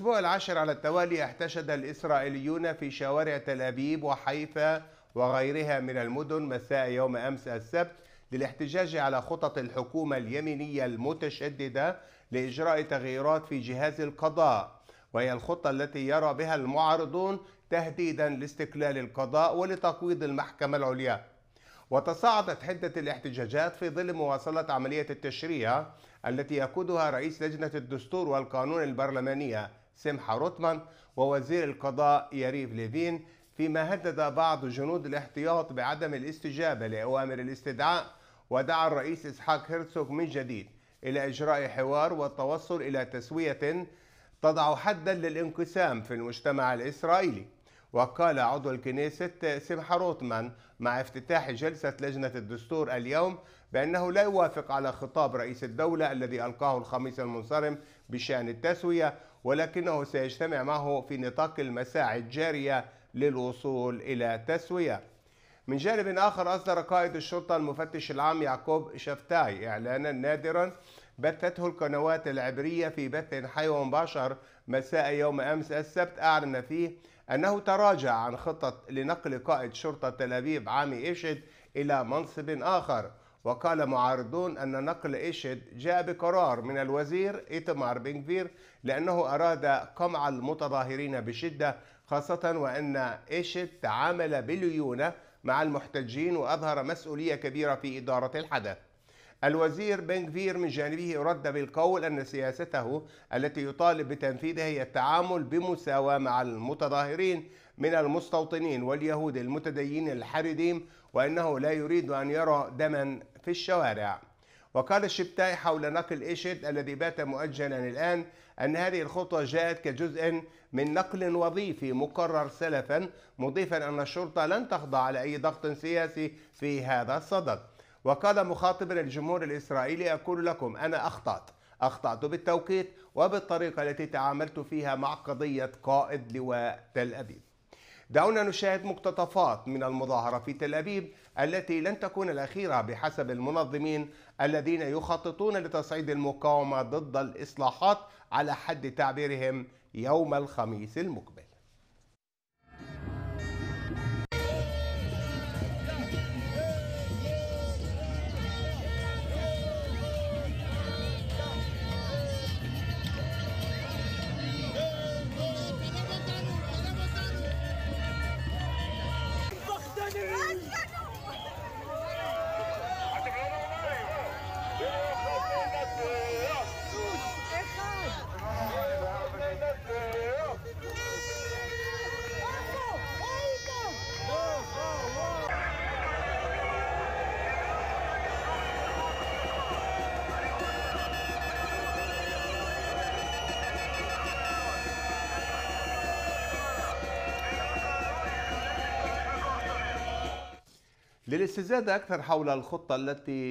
الأسبوع العاشر على التوالي احتشد الإسرائيليون في شوارع تل أبيب وحيفا وغيرها من المدن مساء يوم أمس السبت للاحتجاج على خطط الحكومة اليمينية المتشددة لإجراء تغييرات في جهاز القضاء وهي الخطة التي يرى بها المعارضون تهديدا لاستقلال القضاء ولتقويض المحكمة العليا وتصاعدت حدة الاحتجاجات في ظل مواصلة عملية التشريع التي يقودها رئيس لجنة الدستور والقانون البرلمانية سمحة روتمان ووزير القضاء يريف ليفين فيما هدد بعض جنود الاحتياط بعدم الاستجابة لأوامر الاستدعاء ودعا الرئيس إسحاق هرتسوغ من جديد إلى إجراء حوار والتوصل إلى تسوية تضع حدا للانقسام في المجتمع الإسرائيلي وقال عضو الكنيسة سمحة روتمان مع افتتاح جلسة لجنة الدستور اليوم بأنه لا يوافق على خطاب رئيس الدولة الذي ألقاه الخميس المنصرم بشأن التسوية ولكنه سيجتمع معه في نطاق المساعي الجارية للوصول إلى تسوية من جانب آخر أصدر قائد الشرطة المفتش العام يعقوب شفتاي إعلانا نادرا بثته القنوات العبرية في بث حي ومباشر مساء يوم أمس السبت أعلن فيه أنه تراجع عن خطة لنقل قائد شرطة تل أبيب عامي إيشد إلى منصب آخر وقال معارضون أن نقل إيشد جاء بقرار من الوزير إيتمار بنغفير لأنه أراد قمع المتظاهرين بشدة خاصة وأن إيشد تعامل بليونة مع المحتجين وأظهر مسؤولية كبيرة في إدارة الحدث الوزير بنغفير من جانبه رد بالقول أن سياسته التي يطالب بتنفيذها هي التعامل بمساواة مع المتظاهرين من المستوطنين واليهود المتدينين الحرديم وأنه لا يريد أن يرى دما في الشوارع وقال الشبتاي حول نقل إيشت الذي بات مؤجلا الآن أن هذه الخطوة جاءت كجزء من نقل وظيفي مقرر سلفا مضيفا أن الشرطة لن تخضع لأي ضغط سياسي في هذا الصدد وقال مخاطبا الجمهور الإسرائيلي أقول لكم أنا أخطأت أخطأت بالتوقيت وبالطريقة التي تعاملت فيها مع قضية قائد لواء تل أبيب دعونا نشاهد مقتطفات من المظاهرة في تل أبيب التي لن تكون الأخيرة بحسب المنظمين الذين يخططون لتصعيد المقاومة ضد الإصلاحات على حد تعبيرهم يوم الخميس المقبل للاستزادة أكثر حول الخطة التي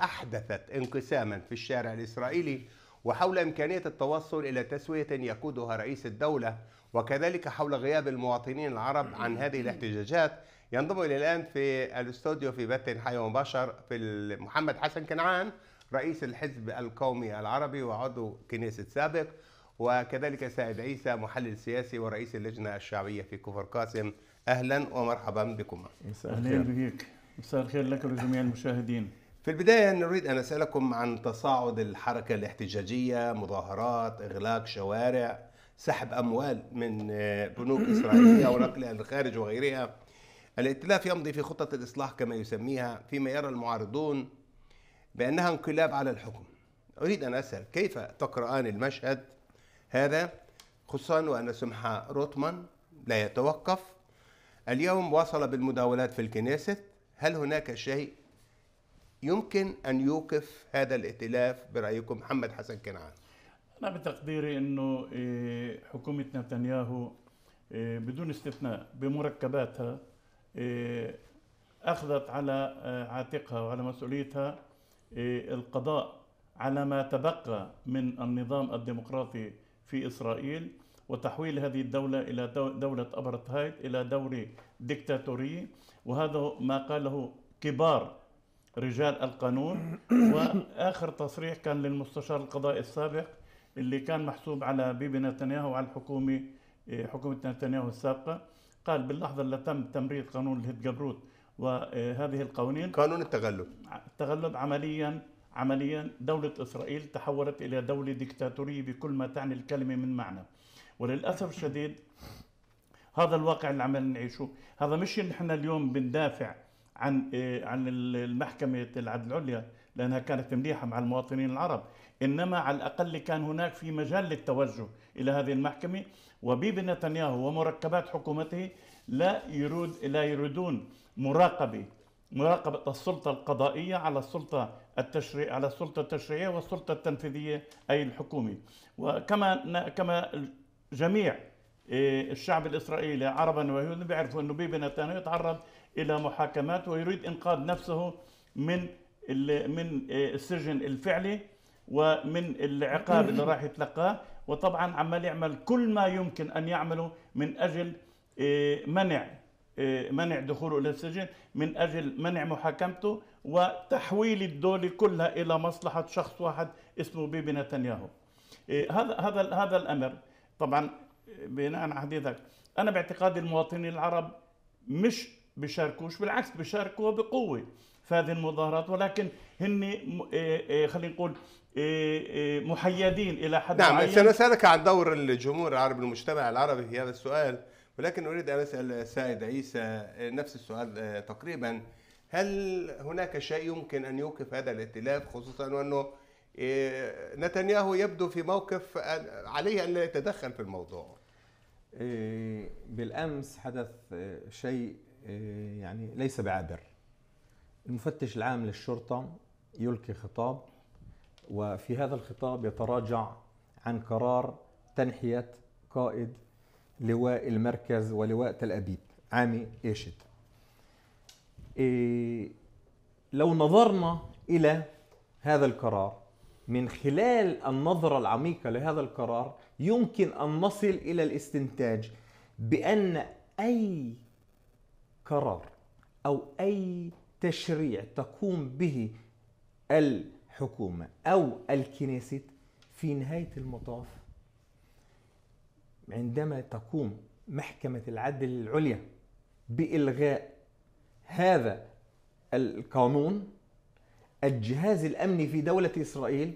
أحدثت انقساما في الشارع الإسرائيلي وحول إمكانية التوصل إلى تسوية يقودها رئيس الدولة وكذلك حول غياب المواطنين العرب عن هذه الاحتجاجات ينضم إلى الآن في الاستوديو في بث حي ومباشر في محمد حسن كنعان رئيس الحزب القومي العربي وعضو كنيسة سابق وكذلك سيد عيسى محلل سياسي ورئيس اللجنة الشعبية في كفر قاسم أهلا ومرحبا بكما مساء الخير مساء الخير لك ولجميع المشاهدين في البداية نريد أن أسألكم عن تصاعد الحركة الاحتجاجية مظاهرات إغلاق شوارع سحب أموال من آه، بنوك إسرائيلية ونقلها للخارج وغيرها الائتلاف يمضي في خطة الإصلاح كما يسميها فيما يرى المعارضون بأنها انقلاب على الحكم أريد أن أسأل كيف تقرآن المشهد هذا خصوصا وأن سمحة روتمان لا يتوقف اليوم واصل بالمداولات في الكنيست هل هناك شيء يمكن أن يوقف هذا الائتلاف برأيكم محمد حسن كنعان أنا بتقديري أنه إيه، حكومة نتنياهو إيه، بدون استثناء بمركباتها إيه، أخذت على آه، عاتقها وعلى مسؤوليتها القضاء على ما تبقى من النظام الديمقراطي في إسرائيل وتحويل هذه الدولة إلى دولة أبرتهايد إلى دوله ديكتاتوريه وهذا ما قاله كبار رجال القانون واخر تصريح كان للمستشار القضائي السابق اللي كان محسوب على بيبي نتنياهو وعلى الحكومه إيه، حكومه نتنياهو السابقه قال باللحظه اللي تم تمرير قانون الهيد جبروت وهذه القوانين قانون التغلب التغلب عمليا عمليا دولة إسرائيل تحولت إلى دولة ديكتاتورية بكل ما تعني الكلمة من معنى وللأسف الشديد هذا الواقع اللي عم نعيشه هذا مش نحن اليوم بندافع عن إيه، عن المحكمة العدل العليا لأنها كانت مليحة مع المواطنين العرب إنما على الأقل كان هناك في مجال للتوجه إلى هذه المحكمة وبيبي نتنياهو ومركبات حكومته لا يرود لا يريدون مراقبة مراقبة السلطة القضائية على السلطة التشريع على السلطة التشريعية والسلطة التنفيذية أي الحكومة وكما كما جميع إيه، الشعب الإسرائيلي عربا ويهودا بيعرفوا أنه بيبي نتنياهو يتعرض إلى محاكمات ويريد إنقاذ نفسه من من إيه، السجن الفعلي ومن العقاب اللي راح يتلقاه وطبعا عمال يعمل كل ما يمكن أن يعمله من أجل إيه، منع منع دخوله الى السجن من اجل منع محاكمته وتحويل الدوله كلها الى مصلحه شخص واحد اسمه بيبي نتنياهو هذا هذا هذا الامر طبعا بناء على حديثك انا باعتقادي المواطنين العرب مش بيشاركوش بالعكس بيشاركوا بقوه في هذه المظاهرات ولكن هن آه، آه، خلينا نقول آه، محيدين الى حد نعم معين سنسالك عن دور الجمهور العربي المجتمع العربي في هذا السؤال ولكن اريد ان اسال السائد عيسى نفس السؤال تقريبا هل هناك شيء يمكن ان يوقف هذا الائتلاف خصوصا وانه نتنياهو يبدو في موقف عليه ان لا يتدخل في الموضوع إيه، بالامس حدث إيه، شيء إيه، يعني ليس بعابر المفتش العام للشرطه يلقي خطاب وفي هذا الخطاب يتراجع عن قرار تنحيه قائد لواء المركز ولواء تل ابيب عامي ايشد لو نظرنا الى هذا القرار من خلال النظره العميقه لهذا القرار يمكن ان نصل الى الاستنتاج بان اي قرار او اي تشريع تقوم به الحكومه او الكنيست في نهايه المطاف عندما تقوم محكمه العدل العليا بالغاء هذا القانون الجهاز الامني في دوله اسرائيل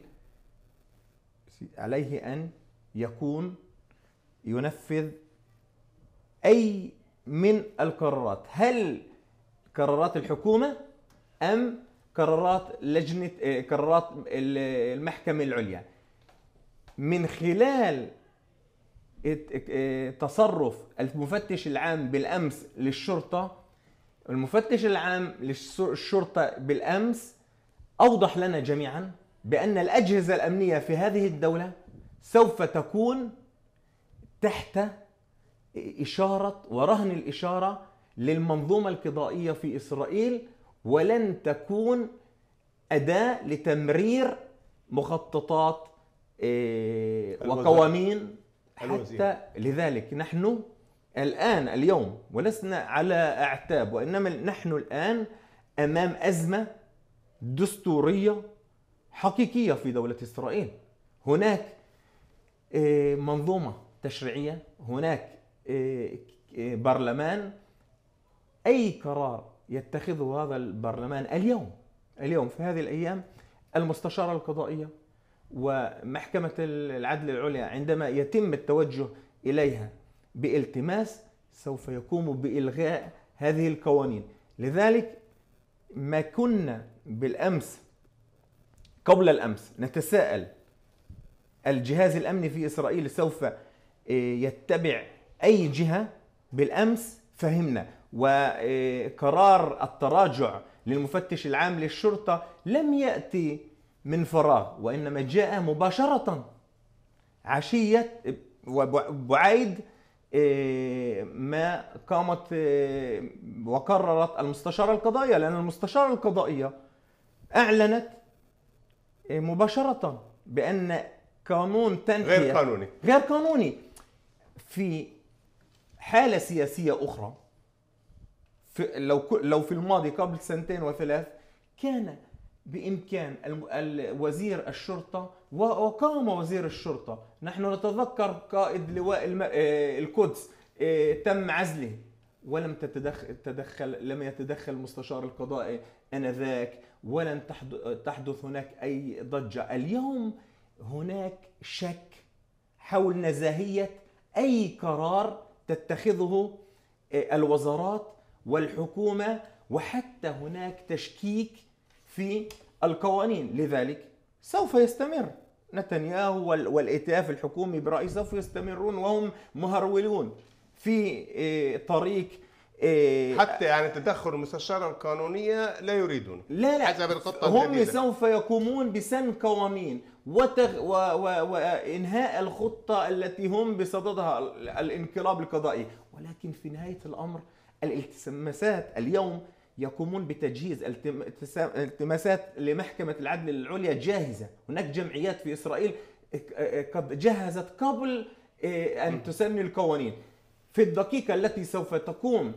عليه ان يكون ينفذ اي من القرارات هل قرارات الحكومه ام قرارات لجنه آه، قرارات المحكمه العليا من خلال آه، تصرف المفتش العام بالامس للشرطه المفتش العام للشرطه بالامس اوضح لنا جميعا بان الاجهزه الامنيه في هذه الدوله سوف تكون تحت إشارة ورهن الإشارة للمنظومة القضائية في إسرائيل ولن تكون أداة لتمرير مخططات آه، وقوانين حتى لذلك نحن الآن اليوم ولسنا على أعتاب وإنما نحن الآن أمام أزمة دستورية حقيقية في دولة إسرائيل هناك آه، منظومه تشريعيه هناك آه، آه، برلمان اي قرار يتخذه هذا البرلمان اليوم اليوم في هذه الايام المستشاره القضائيه ومحكمه العدل العليا عندما يتم التوجه اليها بالتماس سوف يقوم بالغاء هذه القوانين لذلك ما كنا بالامس قبل الامس نتساءل الجهاز الامني في اسرائيل سوف آه، يتبع اي جهه بالامس فهمنا وقرار آه، التراجع للمفتش العام للشرطه لم ياتي من فراغ وانما جاء مباشره عشيه آه، وبعيد ما قامت وقررت المستشارة القضائية لأن المستشارة القضائية أعلنت مباشرة بأن قانون تنحية غير قانوني غير قانوني في حالة سياسية أخرى في لو لو في الماضي قبل سنتين وثلاث كان بإمكان وزير الشرطة وقام وزير الشرطة نحن نتذكر قائد لواء آه، القدس آه، تم عزله ولم تتدخل تدخل لم يتدخل المستشار القضائي انذاك ولن تحدث هناك اي ضجه اليوم هناك شك حول نزاهيه اي قرار تتخذه آه، الوزارات والحكومه وحتى هناك تشكيك في القوانين لذلك سوف يستمر نتنياهو والائتلاف الحكومي برايي سوف يستمرون وهم مهرولون في آه، طريق آه، حتى يعني تدخل المستشارة القانونية لا يريدون لا لا حسب هم الجديدة. سوف يقومون بسن قوانين وتغ... و... و... وإنهاء الخطة التي هم بصددها الانقلاب القضائي ولكن في نهاية الأمر الالتماسات اليوم يقومون بتجهيز التماسات لمحكمة العدل العليا جاهزة هناك جمعيات في إسرائيل قد جهزت قبل إيه، أن تسن القوانين في الدقيقة التي سوف تقوم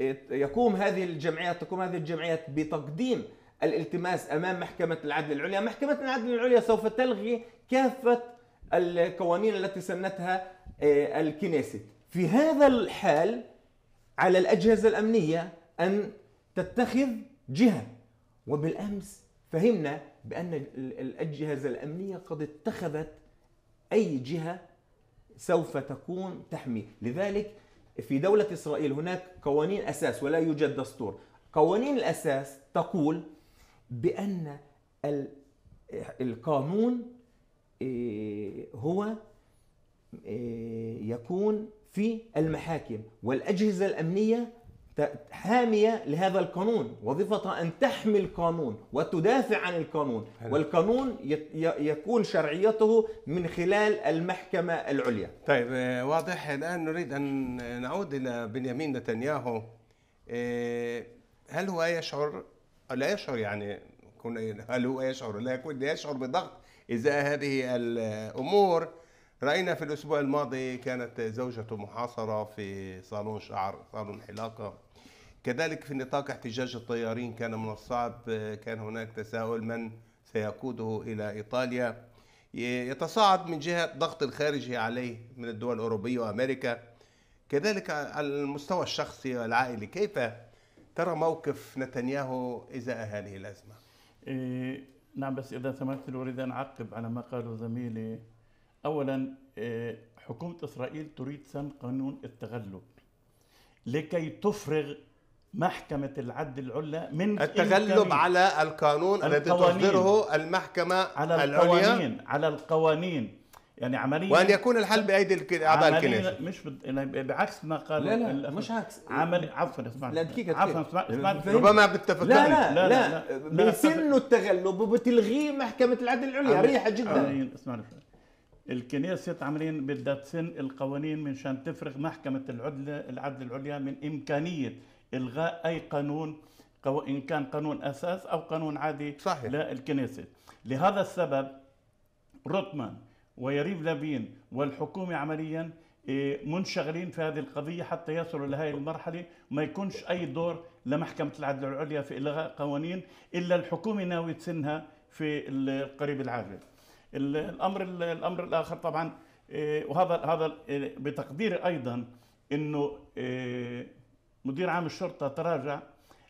إيه، يقوم هذه الجمعيات تقوم هذه الجمعيات بتقديم الالتماس امام محكمه العدل العليا، محكمه العدل العليا سوف تلغي كافه القوانين التي سنتها آه، الكنيسة في هذا الحال على الأجهزة الأمنية أن تتخذ جهة وبالأمس فهمنا بأن الأجهزة الأمنية قد اتخذت أي جهة سوف تكون تحمي لذلك في دولة إسرائيل هناك قوانين أساس ولا يوجد دستور قوانين الأساس تقول بان القانون آه، هو آه، يكون في المحاكم والاجهزه الامنيه حامية لهذا القانون وظيفتها أن تحمي القانون وتدافع عن القانون والقانون يكون شرعيته من خلال المحكمة العليا طيب آه، واضح الآن نريد أن نعود إلى بنيامين نتنياهو هل هو يشعر لا يشعر يعني كن هل هو يشعر لا يشعر بضغط إزاء هذه الأمور رأينا في الأسبوع الماضي كانت زوجته محاصرة في صالون شعر صالون حلاقة كذلك في نطاق احتجاج الطيارين كان من الصعب كان هناك تساؤل من سيقوده إلى إيطاليا يتصاعد من جهة الضغط الخارجي عليه من الدول الأوروبية وأمريكا كذلك على المستوى الشخصي والعائلي كيف ترى موقف نتنياهو إزاء هذه الأزمة إيه نعم بس إذا سمحت أريد أن أعقب على ما قاله زميلي أولا إيه حكومة إسرائيل تريد سن قانون التغلب لكي تفرغ محكمة العدل العليا من التغلب على القانون الذي تصدره المحكمة على العليا على القوانين يعني عمليا وان يكون الحل بايدي اعضاء الكنيسه مش بد... بعكس ما قال لا لا مش عكس عمل عفوا اسمعني لا دقيقه عفوا اسمعني ربما بالتفكر لا لا لا, لا, لا, بيسنوا التغلب وبتلغيه محكمه العدل العليا ريحه جدا اسمعني الكنيسة عمليا بدها تسن القوانين من شان تفرغ محكمة العدل العدل العليا من إمكانية إلغاء أي قانون قو... إن كان قانون أساس أو قانون عادي صحيح. للكنيسة لهذا السبب روتمان ويريف لافين والحكومة عمليا إيه، منشغلين في هذه القضية حتى يصلوا لهذه المرحلة وما يكونش أي دور لمحكمة العدل العليا في إلغاء قوانين إلا الحكومة ناوية تسنها في القريب العاجل الأمر الأمر الآخر طبعا إيه، وهذا هذا إيه، بتقديري أيضا أنه مدير عام الشرطة تراجع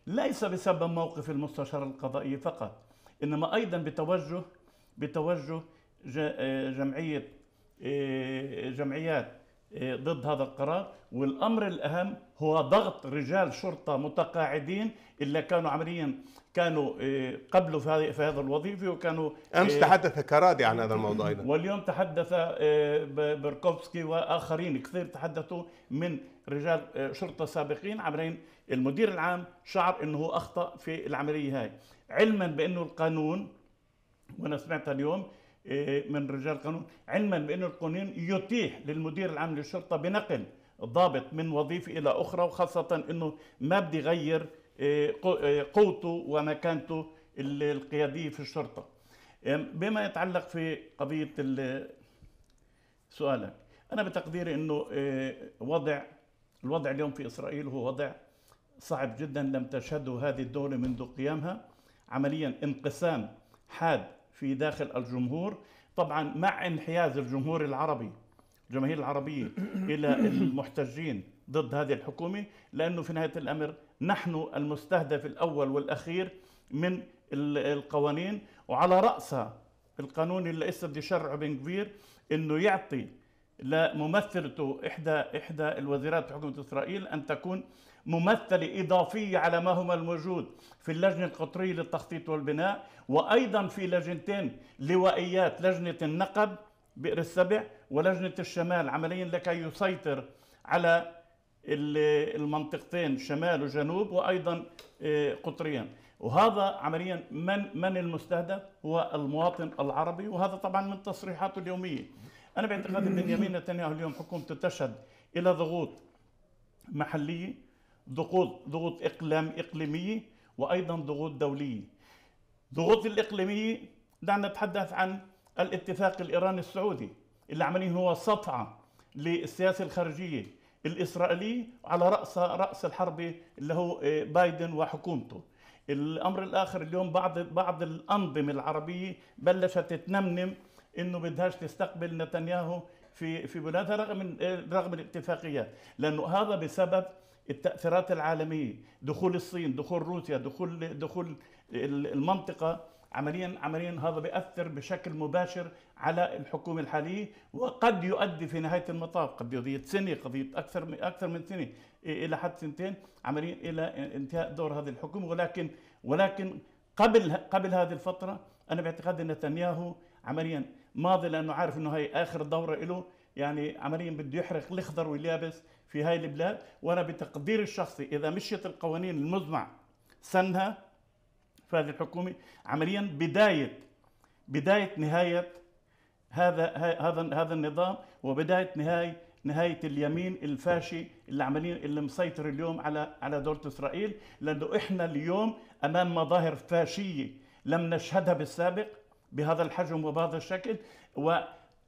ليس بسبب موقف المستشارة القضائية فقط إنما أيضا بتوجه بتوجه آه، جمعيه آه، جمعيات آه، ضد هذا القرار والامر الاهم هو ضغط رجال شرطه متقاعدين اللي كانوا عمليا كانوا قبلوا في في هذا الوظيفه وكانوا امس تحدث كرادي عن هذا الموضوع ايضا واليوم تحدث بركوفسكي واخرين كثير تحدثوا من رجال شرطه سابقين عمليين المدير العام شعر انه هو اخطا في العمليه هاي علما بانه القانون وانا سمعتها اليوم إيه، من رجال قانون علما بأن القانون يتيح للمدير العام للشرطة بنقل ضابط من وظيفة إلى أخرى وخاصة أنه ما بدي غير إيه، إيه، قوته ومكانته القيادية في الشرطة بما يتعلق في قضية سؤالك أنا بتقديري أنه وضع الوضع اليوم في إسرائيل هو وضع صعب جدا لم تشهده هذه الدولة منذ قيامها عمليا انقسام حاد في داخل الجمهور طبعا مع انحياز الجمهور العربي الجماهير العربية إلى المحتجين ضد هذه الحكومة لأنه في نهاية الأمر نحن المستهدف الأول والأخير من القوانين وعلى رأسها القانون اللي لسه بدي شرعه بن كبير انه يعطي لممثلته احدى احدى الوزيرات حكومه اسرائيل ان تكون ممثلة إضافية على ما هما الموجود في اللجنة القطرية للتخطيط والبناء وأيضا في لجنتين لوائيات لجنة النقب بئر السبع ولجنة الشمال عمليا لكي يسيطر على المنطقتين شمال وجنوب وأيضا آه، قطريا وهذا عمليا من من المستهدف هو المواطن العربي وهذا طبعا من تصريحاته اليوميه انا باعتقادي بنيامين نتنياهو اليوم حكومته تشهد الى ضغوط محليه ضغوط ضغوط إقلام إقليمية وأيضا ضغوط دولية ضغوط الإقليمية دعنا نتحدث عن الاتفاق الإيراني السعودي اللي عمليا هو سطعة للسياسة الخارجية الإسرائيلية على رأس رأس الحرب اللي هو آه، بايدن وحكومته الأمر الآخر اليوم بعض بعض الأنظمة العربية بلشت تنمنم إنه بدهاش تستقبل نتنياهو في في بلادها رغم آه، رغم الاتفاقيات لأنه هذا بسبب التاثيرات العالميه دخول الصين دخول روسيا دخول دخول المنطقه عمليا عمليا هذا بياثر بشكل مباشر على الحكومه الحاليه وقد يؤدي في نهايه المطاف قد قضيه سنه قضيه اكثر من اكثر من سنه الى حد سنتين عمليا الى انتهاء دور هذه الحكومه ولكن ولكن قبل قبل هذه الفتره انا باعتقادي نتنياهو عمليا ماضي لانه عارف انه هي اخر دوره له يعني عمليا بده يحرق الاخضر واليابس في هاي البلاد وانا بتقديري الشخصي اذا مشيت القوانين المزمع سنها في هذه الحكومه عمليا بدايه بدايه نهايه هذا هذا هذا النظام وبدايه نهايه نهايه اليمين الفاشي اللي عمليا اللي مسيطر اليوم على على دوله اسرائيل لانه احنا اليوم امام مظاهر فاشيه لم نشهدها بالسابق بهذا الحجم وبهذا الشكل و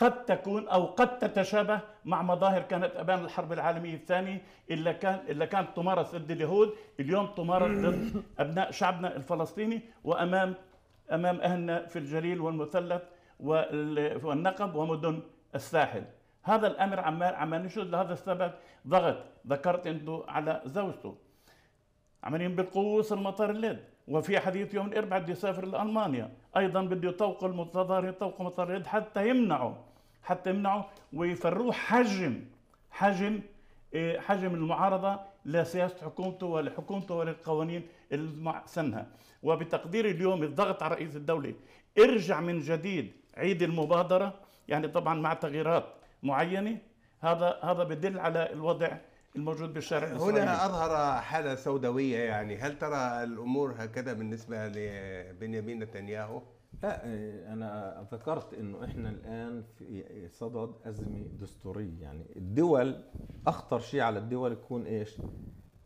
قد تكون او قد تتشابه مع مظاهر كانت ابان الحرب العالميه الثانيه الا كان الا كانت تمارس ضد اليهود اليوم تمارس ضد ابناء شعبنا الفلسطيني وامام امام اهلنا في الجليل والمثلث والنقب ومدن الساحل هذا الامر عم عم نشهد لهذا السبب ضغط ذكرت انه على زوجته عمالين بالقوس المطار اللد وفي حديث يوم الاربعاء بده يسافر لالمانيا ايضا بده يطوقوا المتظاهرين يطوقوا المتظاهرين حتى يمنعوا حتى يمنعوا ويفروه حجم حجم إيه، حجم المعارضه لسياسه حكومته ولحكومته وللقوانين اللي سنها وبتقديري اليوم الضغط على رئيس الدوله ارجع من جديد عيد المبادره يعني طبعا مع تغييرات معينه هذا هذا بدل على الوضع الموجود بالشارع هنا أظهر حالة سوداوية يعني هل ترى الأمور هكذا بالنسبة لبنيامين نتنياهو؟ لا أنا ذكرت إنه إحنا الآن في صدد أزمة دستورية يعني الدول أخطر شيء على الدول يكون إيش؟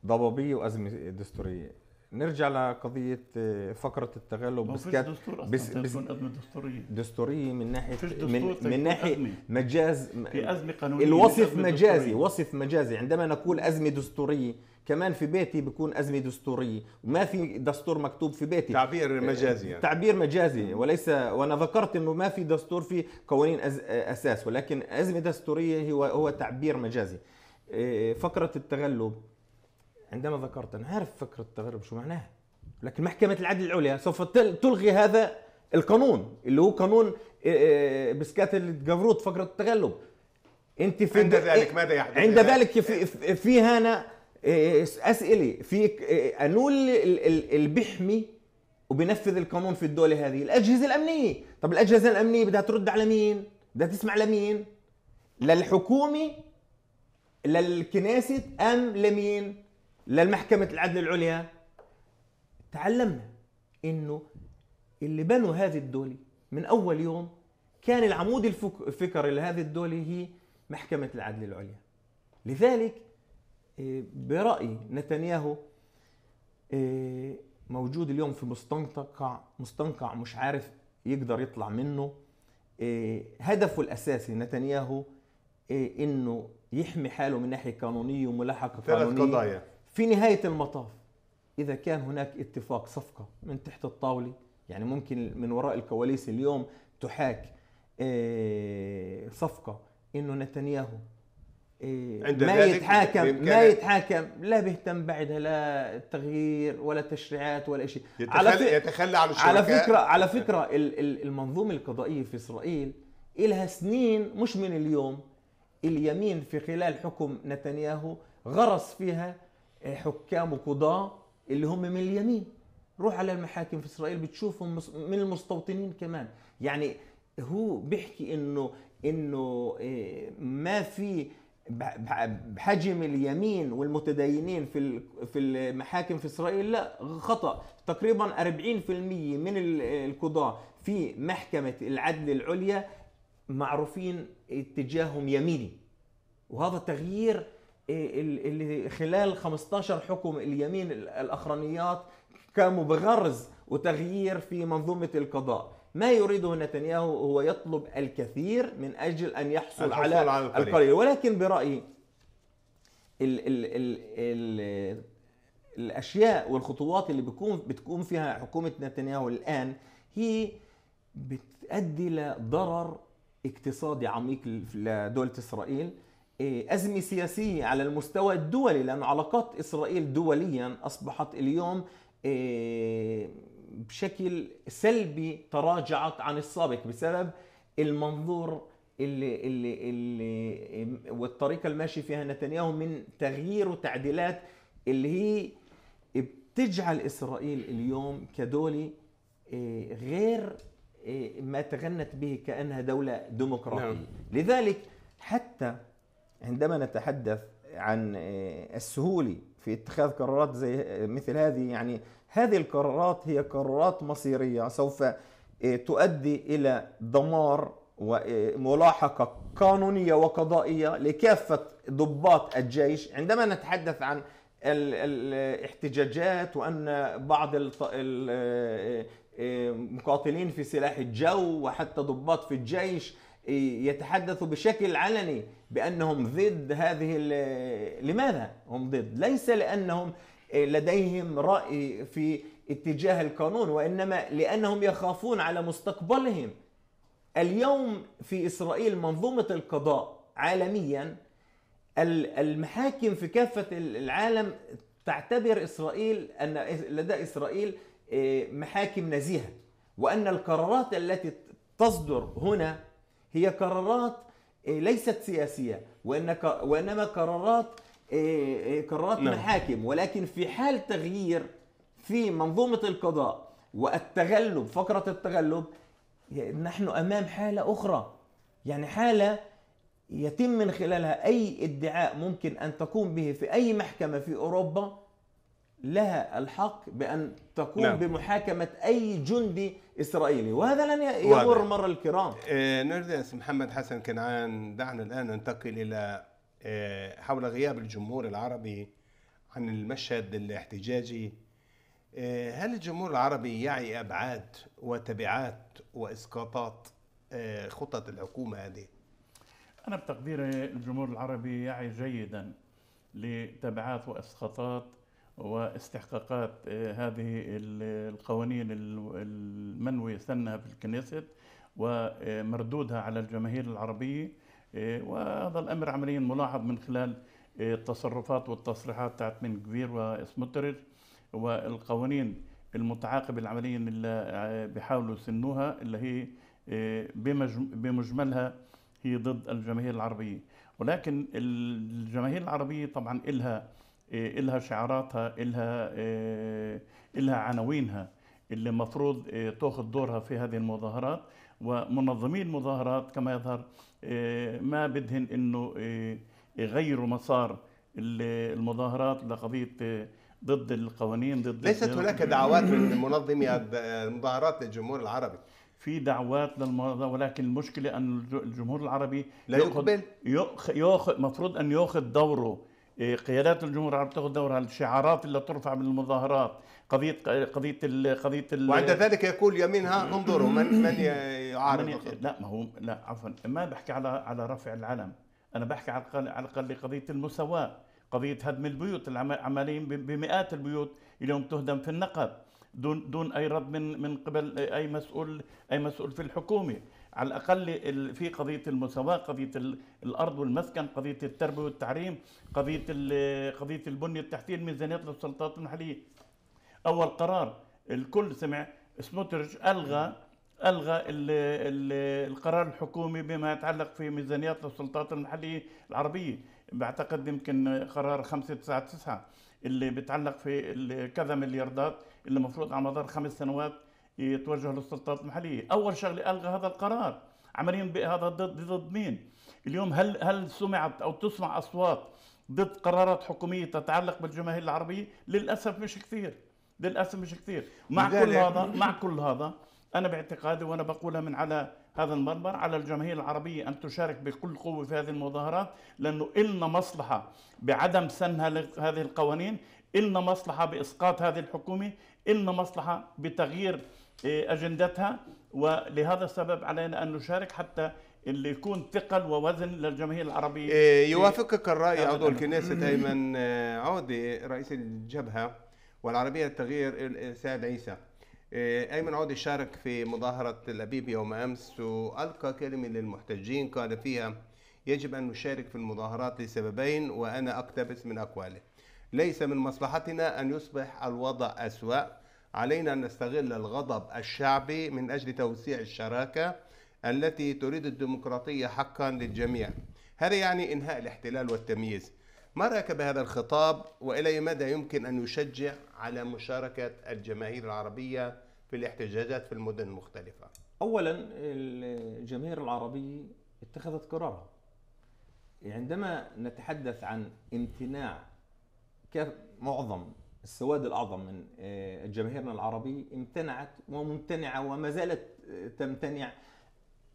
ضبابية وأزمة دستورية نرجع لقضية آه، فقرة التغلب بس كانت دستور أصلاً بس بس دستورية دستورية من ناحية من, من ناحية مجاز في أزمة قانونية الوصف مجازي دستورية. وصف مجازي عندما نقول أزمة دستورية كمان في بيتي بكون أزمة دستورية وما في دستور مكتوب في بيتي تعبير مجازي يعني. تعبير مجازي وليس وأنا ذكرت أنه ما في دستور في قوانين أز... أساس ولكن أزمة دستورية هو هو تعبير مجازي آه، فقرة التغلب عندما ذكرت أنا عارف فكرة التغرب شو معناها لكن محكمة العدل العليا سوف تلغي هذا القانون اللي هو قانون آه، آه، بسكات الجبروت فكرة التغلب انت في عند إيه، ذلك ماذا يحدث عند ذلك يعني- في, في هنا آه، اسئله في انو اللي بيحمي وبينفذ القانون في الدوله هذه الاجهزه الامنيه طب الاجهزه الامنيه بدها ترد على مين بدها تسمع لمين للحكومه للكنيسة ام لمين للمحكمة العدل العليا تعلمنا انه اللي بنوا هذه الدولة من اول يوم كان العمود الفكري لهذه الدولة هي محكمة العدل العليا لذلك آه، برأيي نتنياهو آه، موجود اليوم في مستنقع مستنقع مش عارف يقدر يطلع منه آه، هدفه الأساسي نتنياهو انه يحمي حاله من ناحيه قانونيه وملاحقه قانونيه ثلاث قضايا في نهاية المطاف إذا كان هناك اتفاق صفقة من تحت الطاولة يعني ممكن من وراء الكواليس اليوم تحاك آه، صفقة إنه نتنياهو آه، ما يتحاكم ما يتحاكم لا بيهتم بعدها لا تغيير ولا تشريعات ولا شيء يتخلى على يتخلى عن على فكره على فكره المنظومه القضائيه في اسرائيل إلها سنين مش من اليوم اليمين في خلال حكم نتنياهو غرس فيها حكام وقضاة اللي هم من اليمين روح على المحاكم في اسرائيل بتشوفهم من المستوطنين كمان يعني هو بيحكي انه انه إيه، ما في بحجم اليمين والمتدينين في في المحاكم في اسرائيل لا خطا تقريبا 40% من القضاه في محكمه العدل العليا معروفين اتجاههم يميني وهذا تغيير اللي خلال 15 حكم اليمين الاخرانيات قاموا بغرز وتغيير في منظومه القضاء ما يريده نتنياهو هو يطلب الكثير من اجل ان يحصل على, على القليل. القليل ولكن برايي ال ال ال ال الاشياء والخطوات اللي بتكون بتكون فيها حكومه نتنياهو الان هي بتؤدي لضرر اقتصادي عميق لدوله اسرائيل إيه، أزمة سياسية على المستوى الدولي لأن علاقات إسرائيل دوليا أصبحت اليوم إيه، بشكل سلبي تراجعت عن السابق بسبب المنظور اللي اللي اللي والطريقه الماشي فيها نتنياهو من تغيير وتعديلات اللي هي بتجعل اسرائيل اليوم كدولي إيه، غير ما تغنت به كانها دوله ديمقراطيه، نعم. لذلك حتى عندما نتحدث عن آه، السهولة في اتخاذ قرارات زي آه، مثل هذه يعني هذه القرارات هي قرارات مصيرية سوف آه، تؤدي إلى دمار وملاحقة قانونية وقضائية لكافة ضباط الجيش عندما نتحدث عن الاحتجاجات وأن بعض المقاتلين في سلاح الجو وحتى ضباط في الجيش يتحدثوا بشكل علني بانهم ضد هذه لماذا هم ضد؟ ليس لانهم آه، لديهم راي في اتجاه القانون وانما لانهم يخافون على مستقبلهم. اليوم في اسرائيل منظومه القضاء عالميا المحاكم في كافه العالم تعتبر اسرائيل ان لدى اسرائيل آه، محاكم نزيهه وان القرارات التي تصدر هنا هي قرارات إيه، ليست سياسيه وانك وانما قرارات إيه، إيه، قرارات نعم. محاكم ولكن في حال تغيير في منظومه القضاء والتغلب فقره التغلب نحن امام حاله اخرى يعني حاله يتم من خلالها اي ادعاء ممكن ان تقوم به في اي محكمه في اوروبا لها الحق بأن تقوم نعم. بمحاكمة أي جندي إسرائيلي وهذا لن يمر مر الكرام آه نرجس محمد حسن كنعان دعنا الآن ننتقل إلى آه، حول غياب الجمهور العربي عن المشهد الاحتجاجي آه، هل الجمهور العربي يعي أبعاد وتبعات وإسقاطات آه، خطط الحكومة هذه؟ أنا بتقديري الجمهور العربي يعي جيدا لتبعات وإسقاطات واستحقاقات آه، هذه القوانين المنوي سنها في الكنيست ومردودها على الجماهير العربية آه، وهذا الأمر عمليا ملاحظ من خلال آه، التصرفات والتصريحات تاعت من كبير وسموتريتش والقوانين المتعاقبة عمليا اللي بيحاولوا يسنوها اللي هي بمجملها هي ضد الجماهير العربية ولكن الجماهير العربية طبعا إلها إيه، إلها شعاراتها إلها إيه، إلها عناوينها اللي المفروض إيه، تاخذ دورها في هذه المظاهرات ومنظمي المظاهرات كما يظهر ما بدهن انه يغيروا مسار المظاهرات لقضيه ضد القوانين ضد ليست هناك دعوات من منظمي المظاهرات للجمهور العربي في دعوات للمنظمة ولكن المشكله ان الجمهور العربي لا يقبل ياخذ المفروض ان ياخذ دوره إيه، قيادات الجمهور عم تاخذ دورها الشعارات اللي ترفع من المظاهرات قضيه قضيه قضيه ال وعند ذلك يقول يمينها انظروا من من يعارض من لا ما هو لا عفوا ما بحكي على على رفع العلم انا بحكي على على الاقل قضيه المساواه قضيه هدم البيوت العمالين بمئات البيوت اليوم تهدم في النقب دون دون اي رد من من قبل اي مسؤول اي مسؤول في الحكومه على الاقل في قضيه المساواه قضيه الارض والمسكن قضيه التربيه والتعليم قضيه قضيه البنيه التحتيه الميزانيات للسلطات المحليه اول قرار الكل سمع سموتريتش الغى الغى الـ القرار الحكومي بما يتعلق في ميزانيات السلطات المحليه العربيه بعتقد يمكن قرار 599 اللي بيتعلق في كذا ملياردات اللي المفروض على مدار خمس سنوات يتوجه للسلطات المحليه اول شغله الغى هذا القرار عمليا هذا ضد ضد مين اليوم هل هل سمعت او تسمع اصوات ضد قرارات حكوميه تتعلق بالجماهير العربيه للاسف مش كثير للاسف مش كثير مع كل هذا مع كل هذا انا باعتقادي وانا بقولها من على هذا المنبر على الجماهير العربيه ان تشارك بكل قوه في هذه المظاهرات لانه النا مصلحه بعدم سن هذه القوانين النا مصلحه باسقاط هذه الحكومه النا مصلحه بتغيير إيه، اجندتها ولهذا السبب علينا ان نشارك حتى اللي يكون ثقل ووزن للجماهير العربيه إيه، يوافقك الراي عضو الكنيسه ايمن آه، عودي آه، رئيس الجبهه والعربيه للتغيير السيد عيسى إيه، ايمن عودي شارك في مظاهره لبيب يوم امس والقى كلمه للمحتجين قال فيها يجب ان نشارك في المظاهرات لسببين وانا اقتبس من اقواله ليس من مصلحتنا ان يصبح الوضع اسوا علينا أن نستغل الغضب الشعبي من أجل توسيع الشراكة التي تريد الديمقراطية حقا للجميع هذا يعني إنهاء الاحتلال والتمييز ما رأيك بهذا الخطاب وإلى مدى يمكن أن يشجع على مشاركة الجماهير العربية في الاحتجاجات في المدن المختلفة أولا الجماهير العربية اتخذت قرارها عندما نتحدث عن امتناع معظم السواد الأعظم من آه، جماهيرنا العربي امتنعت وممتنعة وما زالت آه، تمتنع آه،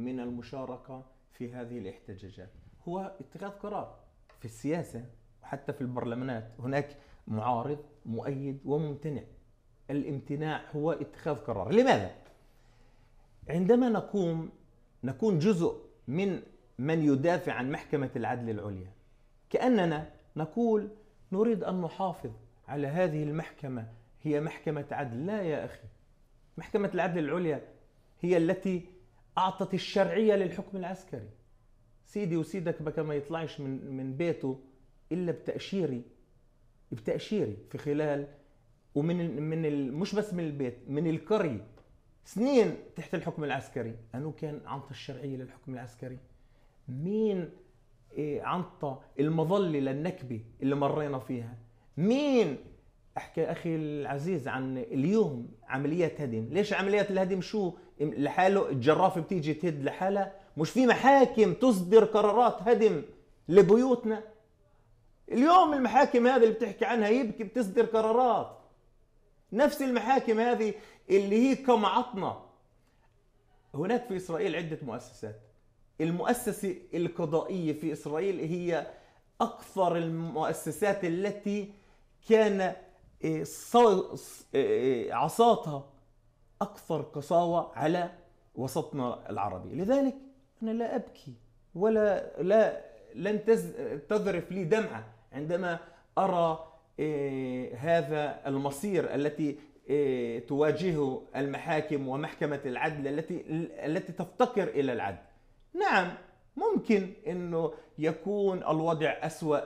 من المشاركة في هذه الاحتجاجات هو اتخاذ قرار في السياسة وحتى في البرلمانات هناك معارض مؤيد وممتنع الامتناع هو اتخاذ قرار لماذا؟ عندما نقوم نكون جزء من من يدافع عن محكمة العدل العليا كأننا نقول نريد أن نحافظ على هذه المحكمة هي محكمة عدل لا يا أخي محكمة العدل العليا هي التي أعطت الشرعية للحكم العسكري سيدي وسيدك بك ما يطلعش من من بيته إلا بتأشيري بتأشيري في خلال ومن من مش بس من البيت من القرية سنين تحت الحكم العسكري أنو كان عنطى الشرعية للحكم العسكري مين إيه عنطى المظلة للنكبة اللي مرينا فيها مين احكي اخي العزيز عن اليوم عمليات هدم ليش عمليات الهدم شو لحاله الجرافه بتيجي تهد لحالها مش في محاكم تصدر قرارات هدم لبيوتنا اليوم المحاكم هذه اللي بتحكي عنها يبكي بتصدر قرارات نفس المحاكم هذه اللي هي عطنا هناك في اسرائيل عده مؤسسات المؤسسه القضائيه في اسرائيل هي اكثر المؤسسات التي كان آه، آه، آه، عصاتها أكثر قساوة على وسطنا العربي لذلك أنا لا أبكي ولا لا لن تذرف لي دمعة عندما أرى هذا المصير التي تواجهه المحاكم ومحكمة العدل التي التي تفتقر إلى العدل نعم ممكن انه يكون الوضع اسوا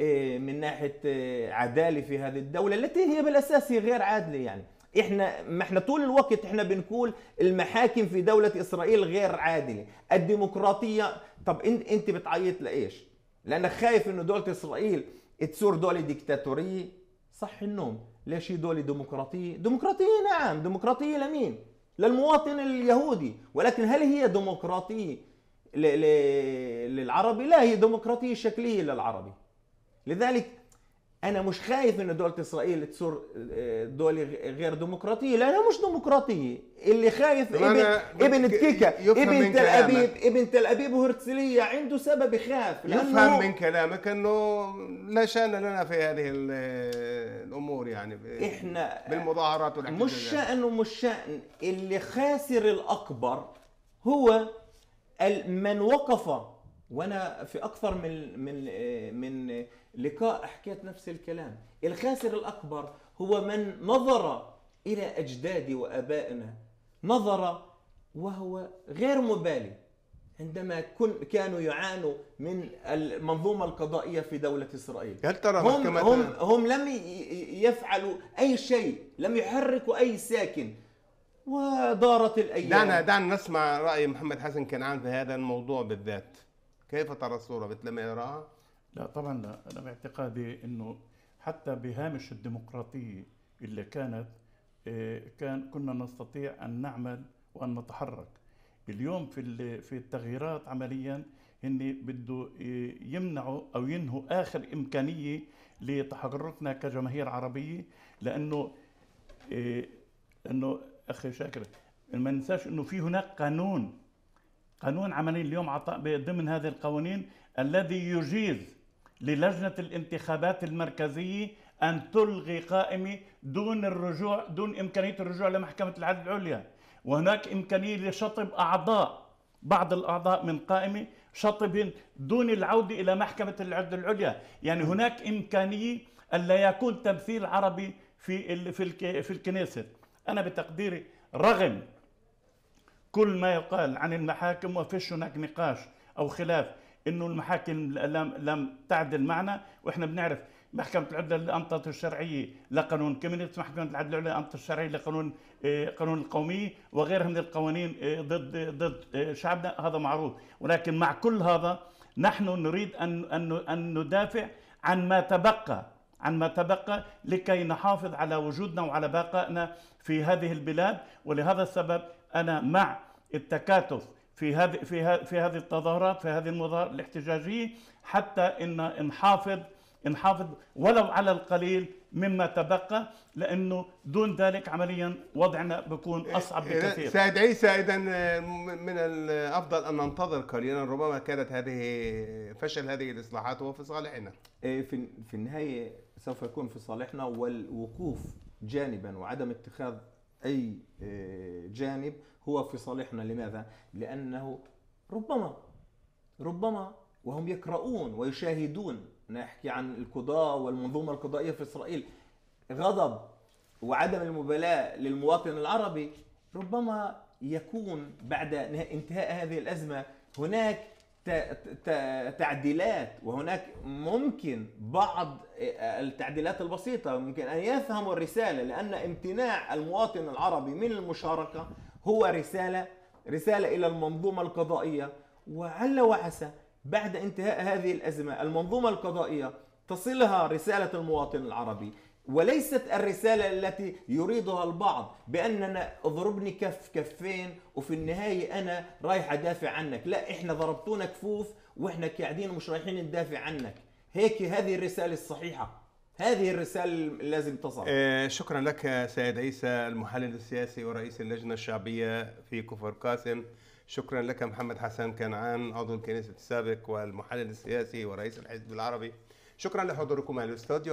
إيه، من ناحيه إيه، عداله في هذه الدوله التي هي بالاساس غير عادله يعني احنا ما احنا طول الوقت احنا بنقول المحاكم في دوله اسرائيل غير عادله الديمقراطيه طب انت انت بتعيط لايش لانك خايف انه دوله اسرائيل تصير دوله ديكتاتوريه صح النوم ليش هي دوله ديمقراطيه ديمقراطيه نعم ديمقراطيه لمين للمواطن اليهودي ولكن هل هي ديمقراطيه للعربي لا هي ديمقراطيه شكليه للعربي لذلك انا مش خايف ان دوله اسرائيل تصير آه، دوله غير ديمقراطيه لانها مش ديمقراطيه اللي خايف ابن ابن تكيكا ابن تل ابيب ابن تل ابيب وهرتسليه عنده سبب يخاف يفهم من كلامك انه لا شان لنا في هذه آه، الامور يعني احنا بالمظاهرات والاحتجاجات مش شان ومش شان اللي خاسر الاكبر هو من وقف وانا في اكثر من من من لقاء حكيت نفس الكلام الخاسر الاكبر هو من نظر الى اجدادي وابائنا نظر وهو غير مبالي عندما كن كانوا يعانوا من المنظومه القضائيه في دوله اسرائيل هل ترى هم هم, هم لم يفعلوا اي شيء لم يحركوا اي ساكن ودارت الايام دعنا دعنا نسمع راي محمد حسن كنعان في هذا الموضوع بالذات كيف ترى الصورة مثل ما يراها؟ لا طبعا لا أنا باعتقادي أنه حتى بهامش الديمقراطية اللي كانت آه، كان كنا نستطيع أن نعمل وأن نتحرك اليوم في في التغييرات عمليا هن بده آه، يمنعوا او ينهوا اخر امكانيه لتحركنا كجماهير عربيه لانه آه، انه اخي شاكر ما ننساش انه في هناك قانون قانون عملي اليوم عطاء ضمن هذه القوانين الذي يجيز للجنة الانتخابات المركزية أن تلغي قائمة دون الرجوع دون إمكانية الرجوع لمحكمة العدل العليا وهناك إمكانية لشطب أعضاء بعض الأعضاء من قائمة شطبهم دون العودة إلى محكمة العدل العليا يعني هناك إمكانية ألا يكون تمثيل عربي في في في الكنيسة أنا بتقديري رغم كل ما يقال عن المحاكم وفيش هناك نقاش او خلاف انه المحاكم لم لم تعدل معنا واحنا بنعرف محكمة العدل للأنظمة الشرعية لقانون كمينيت محكمة العدل العليا للأنظمة الشرعية لقانون آه، قانون القومية وغيرها من القوانين آه، ضد آه، ضد شعبنا هذا معروف ولكن مع كل هذا نحن نريد أن أن أن ندافع عن ما تبقى عن ما تبقى لكي نحافظ على وجودنا وعلى بقائنا في هذه البلاد ولهذا السبب انا مع التكاتف في هذه في هذه في هذه التظاهرات في هذه المظاهرات الاحتجاجيه حتى ان نحافظ نحافظ ولو على القليل مما تبقى لانه دون ذلك عمليا وضعنا بيكون إيه، اصعب إيه، بكثير. سيد عيسى اذا من الافضل ان ننتظر قليلا ربما كانت هذه فشل هذه الاصلاحات هو في صالحنا. إيه، في في النهايه سوف يكون في صالحنا والوقوف جانبا وعدم اتخاذ اي آه، جانب هو في صالحنا لماذا؟ لانه ربما ربما وهم يقرؤون ويشاهدون نحكي عن القضاء والمنظومه القضائيه في اسرائيل غضب وعدم المبالاه للمواطن العربي ربما يكون بعد انتهاء هذه الازمه هناك تعديلات وهناك ممكن بعض آه، التعديلات البسيطة ممكن أن يفهموا الرسالة لأن امتناع المواطن العربي من المشاركة هو رسالة رسالة إلى المنظومة القضائية وعل وعسى بعد انتهاء هذه الأزمة المنظومة القضائية تصلها رسالة المواطن العربي وليست الرسالة التي يريدها البعض بأننا اضربني كف كفين وفي النهاية أنا رايح أدافع عنك لا إحنا ضربتونا كفوف وإحنا قاعدين ومش رايحين ندافع عنك هيك هذه الرسالة الصحيحة هذه الرسالة لازم تصل آه شكرا لك سيد عيسى المحلل السياسي ورئيس اللجنة الشعبية في كفر قاسم شكرا لك محمد حسن كنعان عضو الكنيسة السابق والمحلل السياسي ورئيس الحزب العربي شكرا لحضوركم على الاستوديو